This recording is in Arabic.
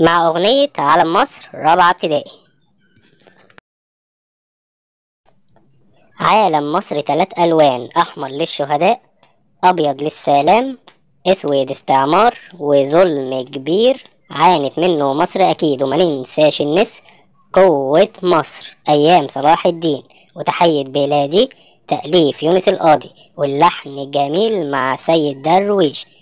مع أغنية علم مصر رابعة ابتدائي عالم مصر تلات ألوان أحمر للشهداء أبيض للسلام أسود استعمار وظلم كبير عانت منه مصر أكيد وما ننساش النسر قوة مصر أيام صلاح الدين وتحية بلادي تأليف يونس القاضي واللحن الجميل مع سيد درويش